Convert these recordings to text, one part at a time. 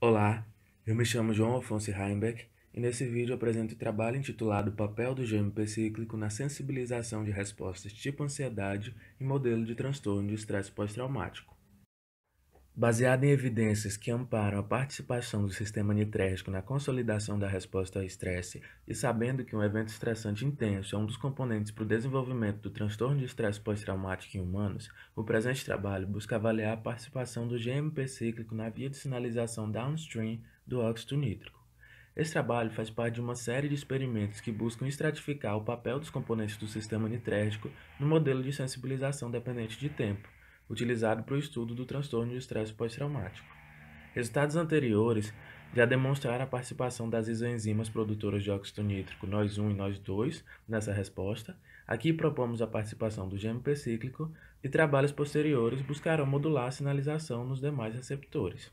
Olá, eu me chamo João Afonso Heimbeck e nesse vídeo apresento o trabalho intitulado Papel do GMP Cíclico na Sensibilização de Respostas Tipo Ansiedade e Modelo de Transtorno de Estresse Pós-Traumático. Baseada em evidências que amparam a participação do sistema nitrérgico na consolidação da resposta ao estresse e sabendo que um evento estressante intenso é um dos componentes para o desenvolvimento do transtorno de estresse pós-traumático em humanos, o presente trabalho busca avaliar a participação do GMP cíclico na via de sinalização downstream do óxido nítrico. Esse trabalho faz parte de uma série de experimentos que buscam estratificar o papel dos componentes do sistema nitrérgico no modelo de sensibilização dependente de tempo utilizado para o estudo do transtorno de estresse pós-traumático. Resultados anteriores já demonstraram a participação das isoenzimas produtoras de óxido nítrico NOS1 e NOS2 nessa resposta. Aqui propomos a participação do GMP cíclico e trabalhos posteriores buscarão modular a sinalização nos demais receptores.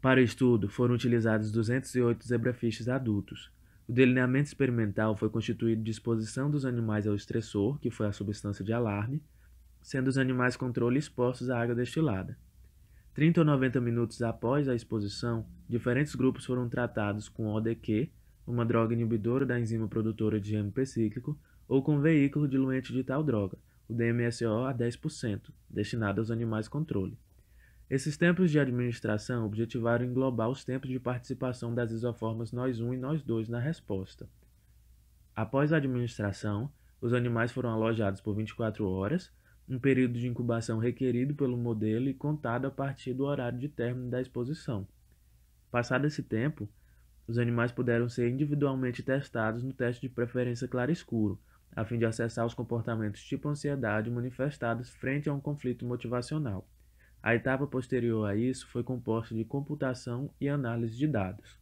Para o estudo, foram utilizados 208 zebrafiches adultos. O delineamento experimental foi constituído de exposição dos animais ao estressor, que foi a substância de alarme, sendo os animais controle expostos à água destilada. 30 ou 90 minutos após a exposição, diferentes grupos foram tratados com ODQ, uma droga inibidora da enzima produtora de GMP cíclico, ou com veículo diluente de tal droga, o DMSO a 10%, destinado aos animais controle. Esses tempos de administração objetivaram englobar os tempos de participação das isoformas nós 1 e nós 2 na resposta. Após a administração, os animais foram alojados por 24 horas um período de incubação requerido pelo modelo e contado a partir do horário de término da exposição. Passado esse tempo, os animais puderam ser individualmente testados no teste de preferência claro-escuro, a fim de acessar os comportamentos tipo ansiedade manifestados frente a um conflito motivacional. A etapa posterior a isso foi composta de computação e análise de dados.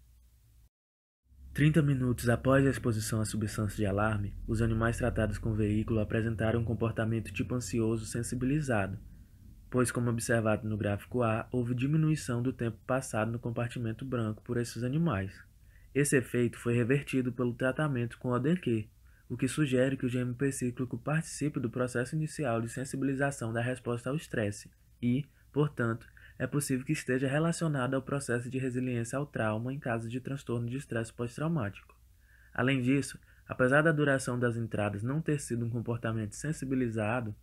30 minutos após a exposição à substância de alarme, os animais tratados com o veículo apresentaram um comportamento tipo ansioso sensibilizado, pois, como observado no gráfico A, houve diminuição do tempo passado no compartimento branco por esses animais. Esse efeito foi revertido pelo tratamento com ODQ, o que sugere que o GMP cíclico participe do processo inicial de sensibilização da resposta ao estresse e, portanto, é possível que esteja relacionada ao processo de resiliência ao trauma em caso de transtorno de estresse pós-traumático. Além disso, apesar da duração das entradas não ter sido um comportamento sensibilizado,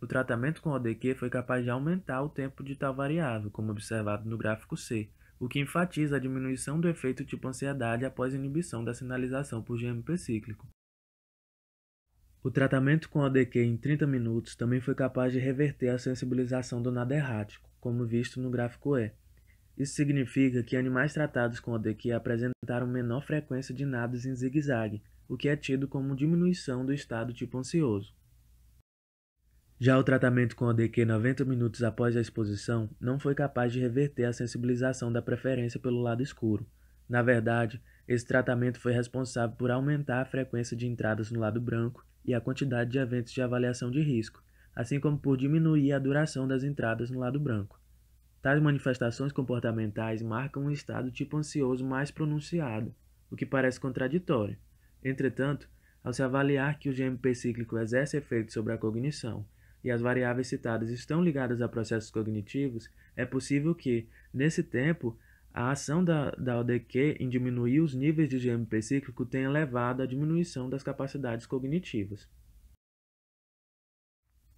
o tratamento com ODQ foi capaz de aumentar o tempo de tal variável, como observado no gráfico C, o que enfatiza a diminuição do efeito tipo ansiedade após inibição da sinalização por GMP cíclico. O tratamento com ODQ em 30 minutos também foi capaz de reverter a sensibilização do nada errático, como visto no gráfico E. Isso significa que animais tratados com ODQ apresentaram menor frequência de nadas em zigue-zague, o que é tido como diminuição do estado tipo ansioso. Já o tratamento com ODQ 90 minutos após a exposição não foi capaz de reverter a sensibilização da preferência pelo lado escuro. Na verdade, esse tratamento foi responsável por aumentar a frequência de entradas no lado branco e a quantidade de eventos de avaliação de risco, assim como por diminuir a duração das entradas no lado branco. Tais manifestações comportamentais marcam um estado tipo ansioso mais pronunciado, o que parece contraditório. Entretanto, ao se avaliar que o GMP cíclico exerce efeito sobre a cognição e as variáveis citadas estão ligadas a processos cognitivos, é possível que, nesse tempo, a ação da, da ODQ em diminuir os níveis de GMP cíclico tenha levado à diminuição das capacidades cognitivas.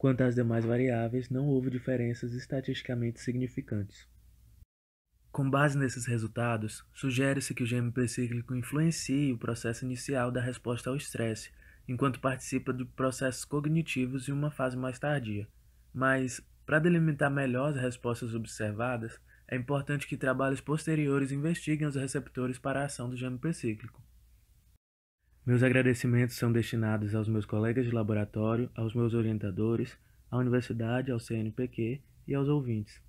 Quanto às demais variáveis, não houve diferenças estatisticamente significantes. Com base nesses resultados, sugere-se que o GMP precíclico influencie o processo inicial da resposta ao estresse, enquanto participa de processos cognitivos em uma fase mais tardia. Mas, para delimitar melhor as respostas observadas, é importante que trabalhos posteriores investiguem os receptores para a ação do GMP precíclico. Meus agradecimentos são destinados aos meus colegas de laboratório, aos meus orientadores, à universidade, ao CNPq e aos ouvintes.